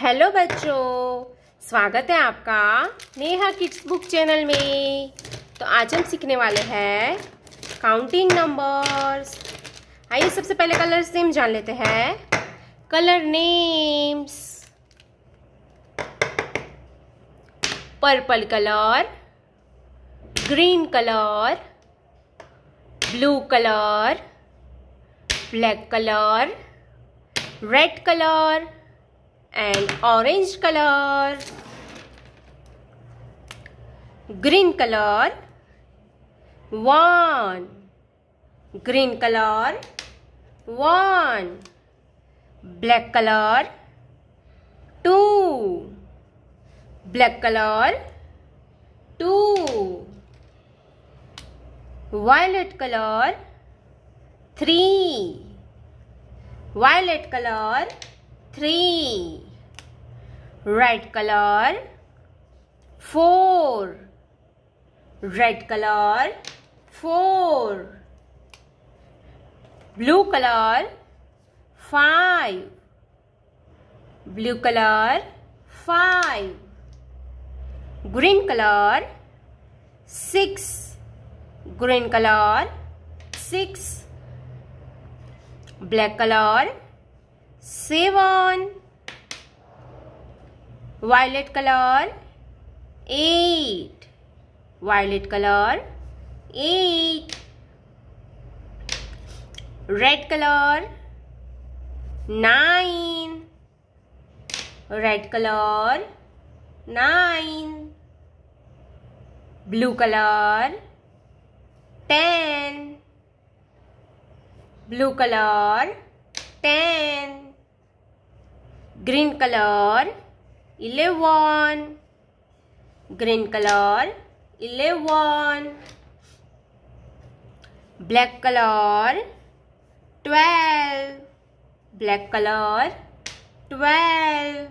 hello बच्चों स्वागत है आपका नेहा किड्स बुक चैनल में तो आज हम सीखने वाले हैं काउंटिंग नंबर्स आइए सबसे पहले कलर नेम जान लेते हैं colour names purple colour green colour blue colour black colour red colour and orange color green color one green color one black color two black color two violet color three violet color three red color four red color four blue color five blue color five green color six green color six black color seven violet color 8 violet color 8 red color 9 red color 9 blue color 10 blue color 10 green color eleven green colour eleven black colour twelve black colour twelve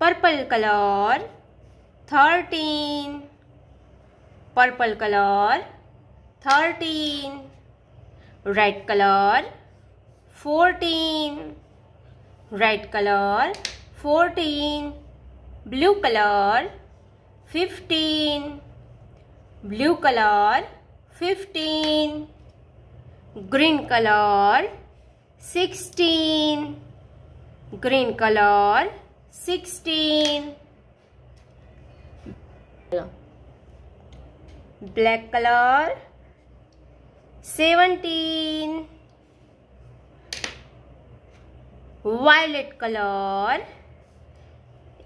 purple colour thirteen purple colour thirteen red colour fourteen red colour fourteen blue colour fifteen blue colour fifteen green colour sixteen green colour sixteen black colour seventeen violet colour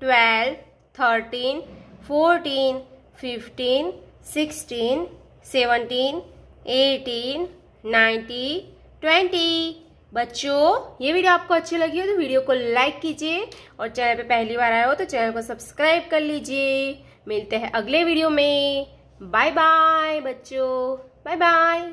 twelve thirteen fourteen fifteen sixteen seventeen eighteen ninety twenty बच्चों ये video आपको अच्छी लगी हो तो video को like कीजिए और चैनल पे पहली बार आए हो तो चैनल को सब्सक्राइब कर लीजिए मिलते हैं अगले वीडियो में बाय बाय बच्चों बाय बाय